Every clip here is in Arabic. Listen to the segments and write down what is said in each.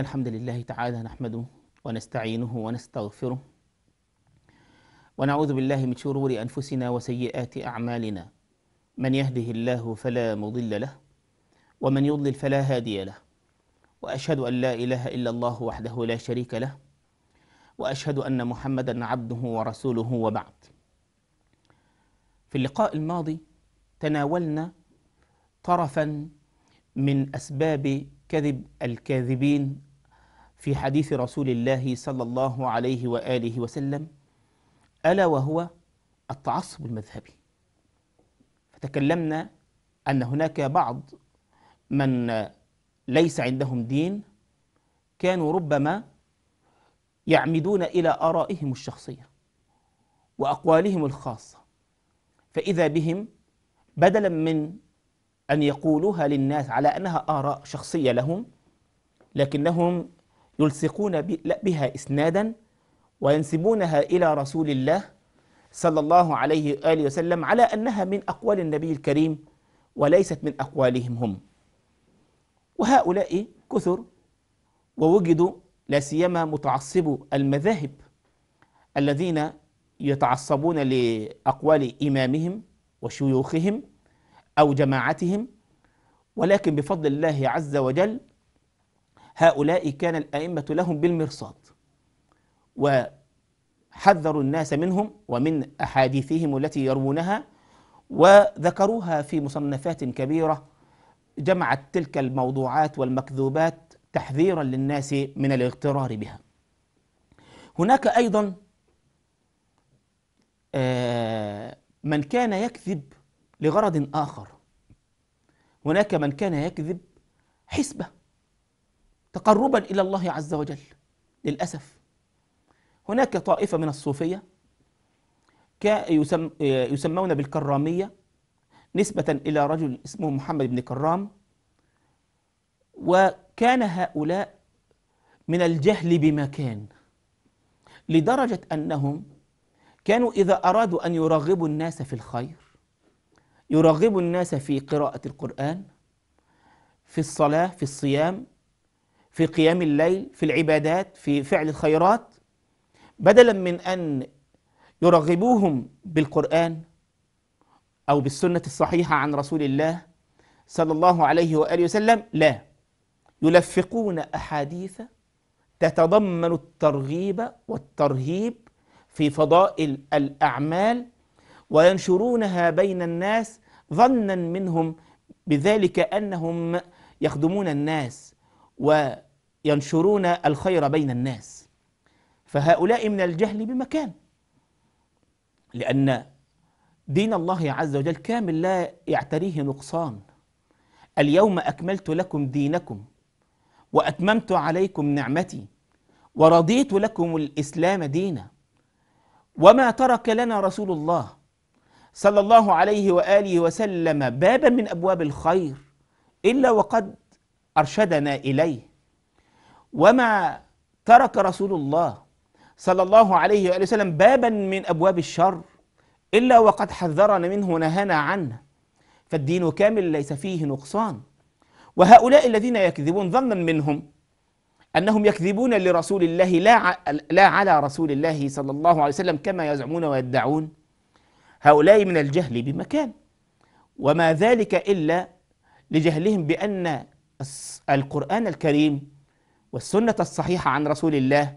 الحمد لله تعالى نحمده ونستعينه ونستغفره ونعوذ بالله من شرور أنفسنا وسيئات أعمالنا من يهده الله فلا مضل له ومن يضلل فلا هادي له وأشهد أن لا إله إلا الله وحده لا شريك له وأشهد أن محمدا عبده ورسوله وبعد في اللقاء الماضي تناولنا طرفا من أسباب كذب الكاذبين في حديث رسول الله صلى الله عليه واله وسلم الا وهو التعصب المذهبي فتكلمنا ان هناك بعض من ليس عندهم دين كانوا ربما يعمدون الى ارائهم الشخصيه واقوالهم الخاصه فاذا بهم بدلا من ان يقولوها للناس على انها اراء شخصيه لهم لكنهم يلصقون بها إسنادا وينسبونها إلى رسول الله صلى الله عليه وآله وسلم على أنها من أقوال النبي الكريم وليست من أقوالهم هم وهؤلاء كثر ووجدوا لا سيما متعصبو المذاهب الذين يتعصبون لأقوال إمامهم وشيوخهم أو جماعتهم ولكن بفضل الله عز وجل هؤلاء كان الأئمة لهم بالمرصاد وحذروا الناس منهم ومن أحاديثهم التي يروونها وذكروها في مصنفات كبيرة جمعت تلك الموضوعات والمكذوبات تحذيرا للناس من الاغترار بها هناك أيضا آه، من كان يكذب لغرض آخر هناك من كان يكذب حسبه تقربا الى الله عز وجل للاسف هناك طائفه من الصوفيه يسمون بالكراميه نسبه الى رجل اسمه محمد بن كرام وكان هؤلاء من الجهل بما كان لدرجه انهم كانوا اذا ارادوا ان يرغبوا الناس في الخير يرغبوا الناس في قراءه القران في الصلاه في الصيام في قيام الليل في العبادات في فعل الخيرات بدلا من أن يرغبوهم بالقرآن أو بالسنة الصحيحة عن رسول الله صلى الله عليه وآله وسلم لا يلفقون أحاديث تتضمن الترغيب والترهيب في فضائل الأعمال وينشرونها بين الناس ظنا منهم بذلك أنهم يخدمون الناس وينشرون الخير بين الناس فهؤلاء من الجهل بمكان لأن دين الله عز وجل كامل لا يعتريه نقصان اليوم أكملت لكم دينكم وأتممت عليكم نعمتي ورضيت لكم الإسلام دينا وما ترك لنا رسول الله صلى الله عليه وآله وسلم بابا من أبواب الخير إلا وقد أرشدنا إليه وما ترك رسول الله صلى الله عليه وآله وسلم بابا من أبواب الشر إلا وقد حذرنا منه ونهانا عنه فالدين كامل ليس فيه نقصان وهؤلاء الذين يكذبون ظنا منهم أنهم يكذبون لرسول الله لا, لا على رسول الله صلى الله عليه وسلم كما يزعمون ويدعون هؤلاء من الجهل بمكان وما ذلك إلا لجهلهم بأن القرآن الكريم والسنة الصحيحة عن رسول الله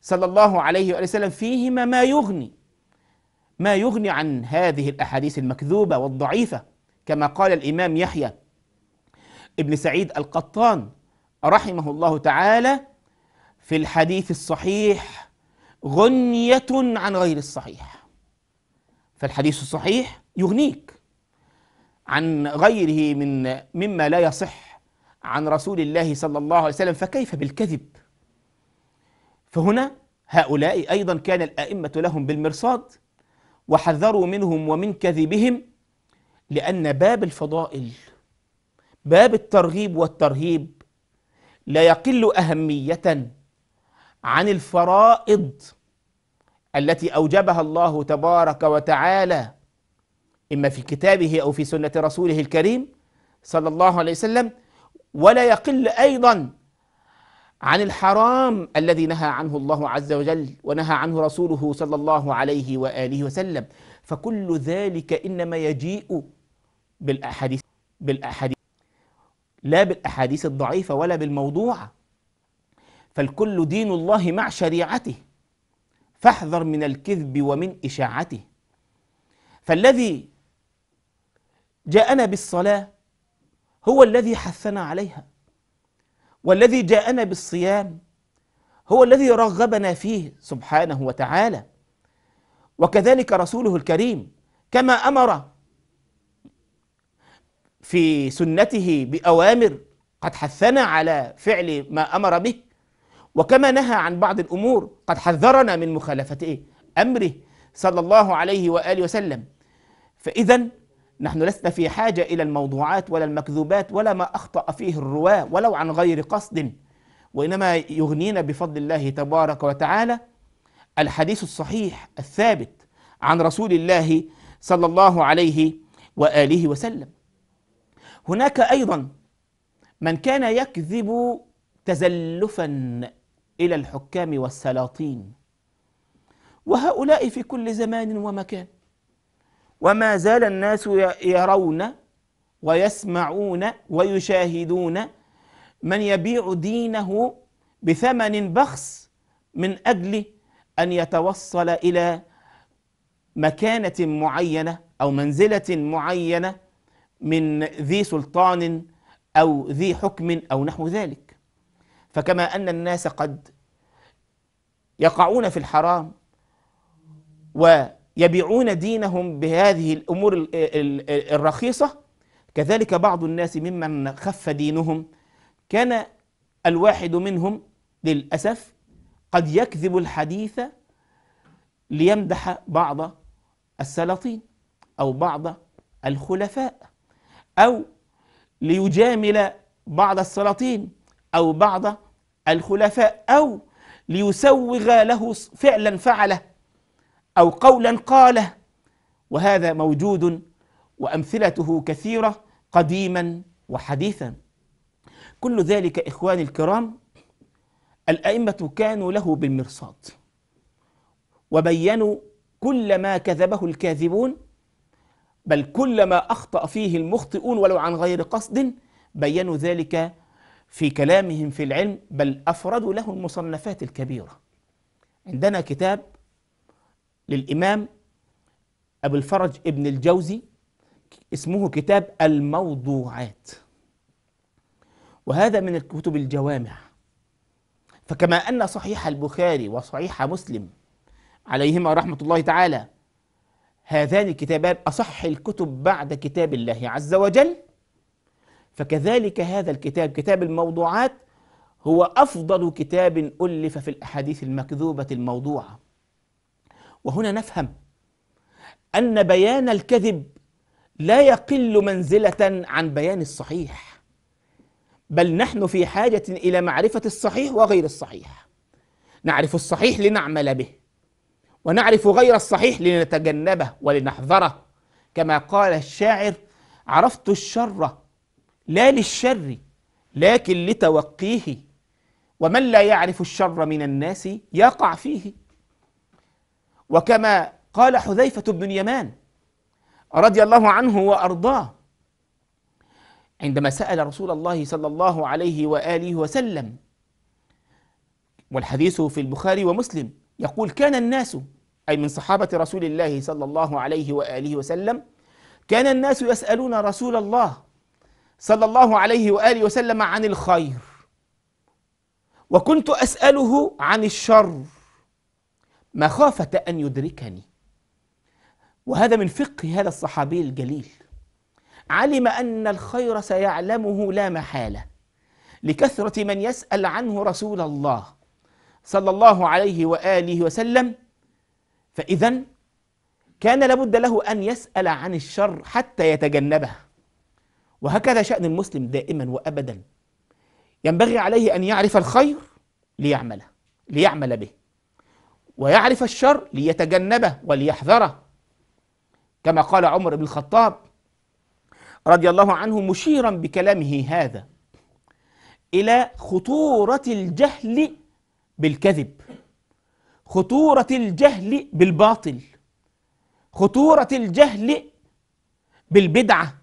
صلى الله عليه وسلم فيهما ما يغني ما يغني عن هذه الأحاديث المكذوبة والضعيفة كما قال الإمام يحيى ابن سعيد القطان رحمه الله تعالى في الحديث الصحيح غنية عن غير الصحيح فالحديث الصحيح يغنيك عن غيره من مما لا يصح عن رسول الله صلى الله عليه وسلم فكيف بالكذب فهنا هؤلاء أيضا كان الأئمة لهم بالمرصاد وحذروا منهم ومن كذبهم لأن باب الفضائل باب الترغيب والترهيب لا يقل أهمية عن الفرائض التي أوجبها الله تبارك وتعالى إما في كتابه أو في سنة رسوله الكريم صلى الله عليه وسلم ولا يقل أيضا عن الحرام الذي نهى عنه الله عز وجل ونهى عنه رسوله صلى الله عليه وآله وسلم فكل ذلك إنما يجيء بالأحاديث بالأحاديث لا بالأحاديث الضعيفة ولا بالموضوعة فالكل دين الله مع شريعته فاحذر من الكذب ومن إشاعته فالذي جاءنا بالصلاة هو الذي حثنا عليها والذي جاءنا بالصيام هو الذي رغبنا فيه سبحانه وتعالى وكذلك رسوله الكريم كما امر في سنته باوامر قد حثنا على فعل ما امر به وكما نهى عن بعض الامور قد حذرنا من مخالفه إيه؟ امره صلى الله عليه واله وسلم فاذا نحن لسنا في حاجة إلى الموضوعات ولا المكذوبات ولا ما أخطأ فيه الرواة ولو عن غير قصد وإنما يغنينا بفضل الله تبارك وتعالى الحديث الصحيح الثابت عن رسول الله صلى الله عليه وآله وسلم هناك أيضا من كان يكذب تزلفا إلى الحكام والسلاطين وهؤلاء في كل زمان ومكان وما زال الناس يرون ويسمعون ويشاهدون من يبيع دينه بثمن بخس من اجل ان يتوصل الى مكانه معينه او منزله معينه من ذي سلطان او ذي حكم او نحو ذلك فكما ان الناس قد يقعون في الحرام و يبيعون دينهم بهذه الأمور الرخيصة كذلك بعض الناس ممن خف دينهم كان الواحد منهم للأسف قد يكذب الحديث ليمدح بعض السلاطين أو بعض الخلفاء أو ليجامل بعض السلاطين أو بعض الخلفاء أو ليسوغ له فعلا فعله أو قولا قاله وهذا موجود وأمثلته كثيرة قديما وحديثا كل ذلك إخواني الكرام الأئمة كانوا له بالمرصاد وبينوا كل ما كذبه الكاذبون بل كل ما أخطأ فيه المخطئون ولو عن غير قصد بينوا ذلك في كلامهم في العلم بل أفردوا له المصنفات الكبيرة عندنا كتاب للإمام أبو الفرج ابن الجوزي اسمه كتاب الموضوعات وهذا من الكتب الجوامع فكما أن صحيح البخاري وصحيح مسلم عليهما رحمة الله تعالى هذان الكتابان أصح الكتب بعد كتاب الله عز وجل فكذلك هذا الكتاب كتاب الموضوعات هو أفضل كتاب ألف في الأحاديث المكذوبة الموضوعة وهنا نفهم أن بيان الكذب لا يقل منزلة عن بيان الصحيح بل نحن في حاجة إلى معرفة الصحيح وغير الصحيح نعرف الصحيح لنعمل به ونعرف غير الصحيح لنتجنبه ولنحذره كما قال الشاعر عرفت الشر لا للشر لكن لتوقيه ومن لا يعرف الشر من الناس يقع فيه وكما قال حذيفة بن يمان رضي الله عنه وأرضاه عندما سأل رسول الله صلى الله عليه وآله وسلم والحديث في البخاري ومسلم يقول كان الناس أي من صحابة رسول الله صلى الله عليه وآله وسلم كان الناس يسألون رسول الله صلى الله عليه وآله وسلم عن الخير وكنت أسأله عن الشر مخافة أن يدركني وهذا من فقه هذا الصحابي الجليل علم أن الخير سيعلمه لا محالة لكثرة من يسأل عنه رسول الله صلى الله عليه وآله وسلم فإذا كان لابد له أن يسأل عن الشر حتى يتجنبه وهكذا شأن المسلم دائما وأبدا ينبغي عليه أن يعرف الخير ليعمله ليعمل به ويعرف الشر ليتجنبه وليحذره كما قال عمر بن الخطاب رضي الله عنه مشيرا بكلامه هذا الى خطوره الجهل بالكذب خطوره الجهل بالباطل خطوره الجهل بالبدعه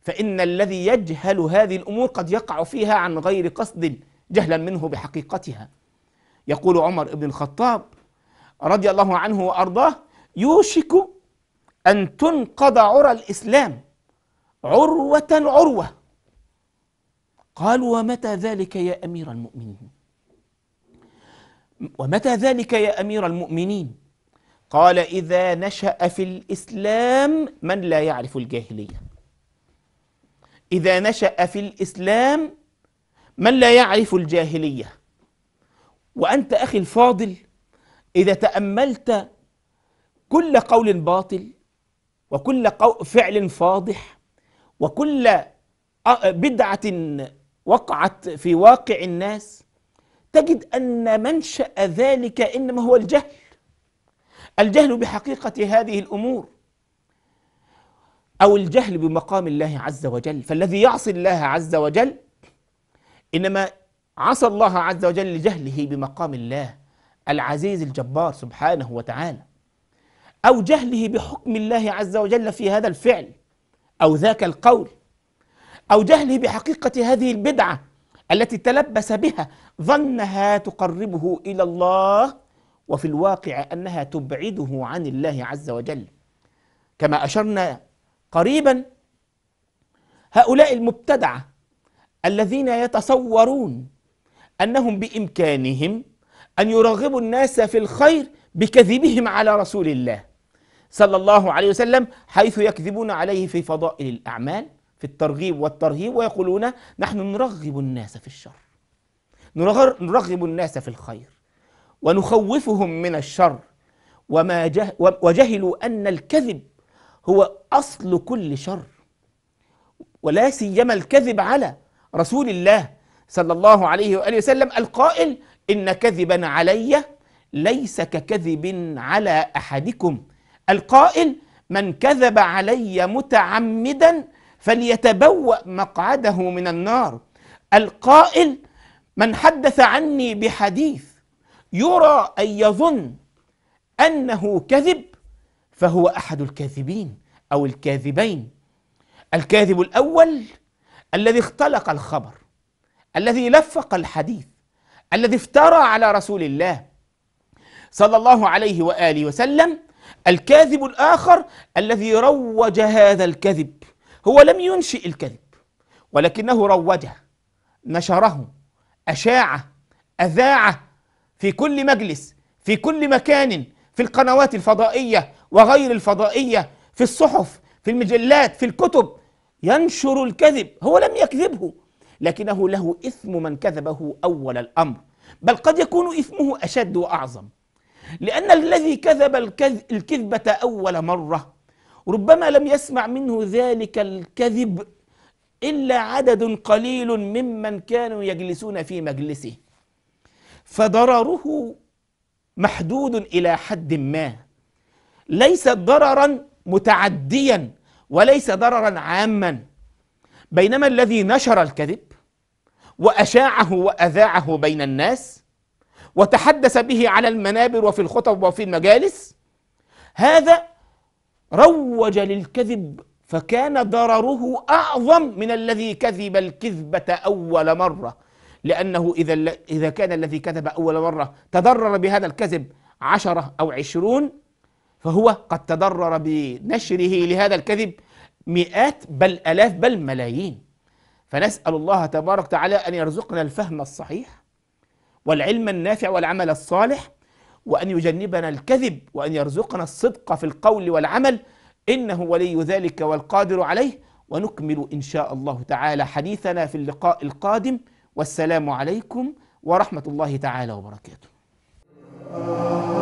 فان الذي يجهل هذه الامور قد يقع فيها عن غير قصد جهلا منه بحقيقتها يقول عمر بن الخطاب رضي الله عنه وأرضاه يوشك أن تنقض عرى الإسلام عروة عروة قالوا ومتى ذلك يا أمير المؤمنين ومتى ذلك يا أمير المؤمنين قال إذا نشأ في الإسلام من لا يعرف الجاهلية إذا نشأ في الإسلام من لا يعرف الجاهلية وأنت أخي الفاضل إذا تأملت كل قول باطل وكل فعل فاضح وكل بدعة وقعت في واقع الناس تجد أن منشأ ذلك إنما هو الجهل الجهل بحقيقة هذه الأمور أو الجهل بمقام الله عز وجل فالذي يعصي الله عز وجل إنما عصى الله عز وجل لجهله بمقام الله العزيز الجبار سبحانه وتعالى أو جهله بحكم الله عز وجل في هذا الفعل أو ذاك القول أو جهله بحقيقة هذه البدعة التي تلبس بها ظنها تقربه إلى الله وفي الواقع أنها تبعده عن الله عز وجل كما أشرنا قريبا هؤلاء المبتدعة الذين يتصورون أنهم بإمكانهم أن يرغبوا الناس في الخير بكذبهم على رسول الله صلى الله عليه وسلم حيث يكذبون عليه في فضائل الأعمال في الترغيب والترهيب ويقولون نحن نرغب الناس في الشر نرغب الناس في الخير ونخوفهم من الشر وما جه وجهلوا أن الكذب هو أصل كل شر ولا سيما الكذب على رسول الله صلى الله عليه وآله وسلم القائل إن كذبا علي ليس ككذب على أحدكم القائل من كذب علي متعمدا فليتبوأ مقعده من النار القائل من حدث عني بحديث يرى أن يظن أنه كذب فهو أحد الكاذبين أو الكاذبين الكاذب الأول الذي اختلق الخبر الذي لفق الحديث الذي افترى على رسول الله صلى الله عليه واله وسلم الكاذب الاخر الذي روج هذا الكذب هو لم ينشئ الكذب ولكنه روجه نشره اشاعه اذاعه في كل مجلس في كل مكان في القنوات الفضائيه وغير الفضائيه في الصحف في المجلات في الكتب ينشر الكذب هو لم يكذبه لكنه له إثم من كذبه أول الأمر بل قد يكون إثمه أشد وأعظم لأن الذي كذب الكذبة أول مرة ربما لم يسمع منه ذلك الكذب إلا عدد قليل ممن كانوا يجلسون في مجلسه فضرره محدود إلى حد ما ليس ضررا متعديا وليس ضررا عاما بينما الذي نشر الكذب واشاعه واذاعه بين الناس وتحدث به على المنابر وفي الخطب وفي المجالس هذا روج للكذب فكان ضرره اعظم من الذي كذب الكذبه اول مره لانه اذا اذا كان الذي كذب اول مره تضرر بهذا الكذب عشره او عشرون فهو قد تضرر بنشره لهذا الكذب مئات بل الاف بل ملايين فنسأل الله تبارك وتعالى أن يرزقنا الفهم الصحيح والعلم النافع والعمل الصالح وأن يجنبنا الكذب وأن يرزقنا الصدق في القول والعمل إنه ولي ذلك والقادر عليه ونكمل إن شاء الله تعالى حديثنا في اللقاء القادم والسلام عليكم ورحمة الله تعالى وبركاته.